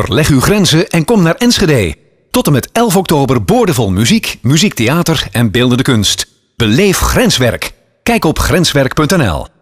Verleg uw grenzen en kom naar Enschede. Tot en met 11 oktober boordevol muziek, muziektheater en beeldende kunst. Beleef grenswerk. Kijk op grenswerk.nl.